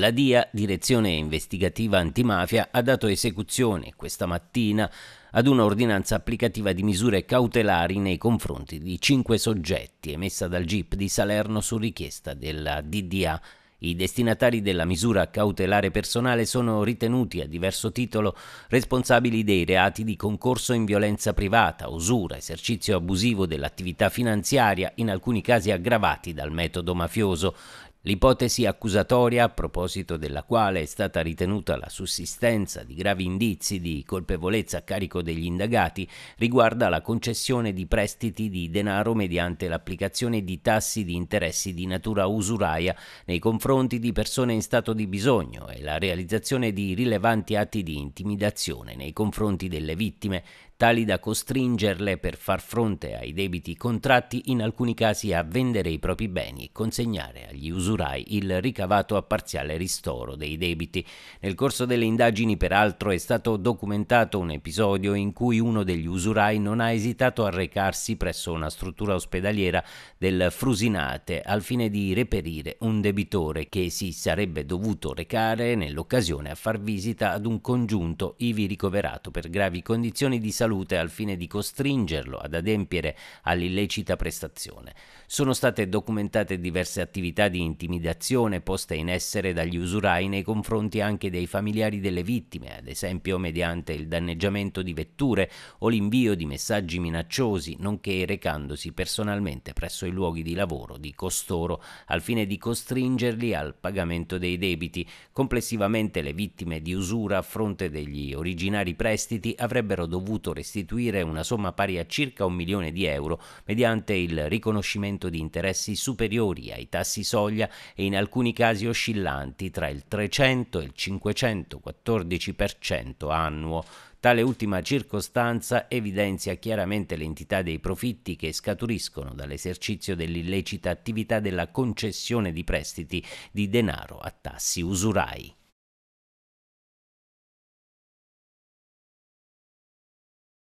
La DIA, Direzione Investigativa Antimafia, ha dato esecuzione questa mattina ad un'ordinanza applicativa di misure cautelari nei confronti di cinque soggetti emessa dal GIP di Salerno su richiesta della DDA. I destinatari della misura cautelare personale sono ritenuti a diverso titolo responsabili dei reati di concorso in violenza privata, usura, esercizio abusivo dell'attività finanziaria, in alcuni casi aggravati dal metodo mafioso. L'ipotesi accusatoria, a proposito della quale è stata ritenuta la sussistenza di gravi indizi di colpevolezza a carico degli indagati, riguarda la concessione di prestiti di denaro mediante l'applicazione di tassi di interessi di natura usuraia nei confronti di persone in stato di bisogno e la realizzazione di rilevanti atti di intimidazione nei confronti delle vittime, tali da costringerle per far fronte ai debiti contratti in alcuni casi a vendere i propri beni e consegnare agli usurai usurai il ricavato a parziale ristoro dei debiti. Nel corso delle indagini, peraltro, è stato documentato un episodio in cui uno degli usurai non ha esitato a recarsi presso una struttura ospedaliera del Frusinate al fine di reperire un debitore che si sarebbe dovuto recare nell'occasione a far visita ad un congiunto ivi ricoverato per gravi condizioni di salute al fine di costringerlo ad adempiere all'illecita prestazione. Sono state documentate diverse attività di intervento intimidazione posta in essere dagli usurai nei confronti anche dei familiari delle vittime, ad esempio mediante il danneggiamento di vetture o l'invio di messaggi minacciosi, nonché recandosi personalmente presso i luoghi di lavoro di costoro al fine di costringerli al pagamento dei debiti. Complessivamente le vittime di usura a fronte degli originari prestiti avrebbero dovuto restituire una somma pari a circa un milione di euro mediante il riconoscimento di interessi superiori ai tassi soglia e in alcuni casi oscillanti tra il 300 e il 514% annuo. Tale ultima circostanza evidenzia chiaramente l'entità dei profitti che scaturiscono dall'esercizio dell'illecita attività della concessione di prestiti di denaro a tassi usurai.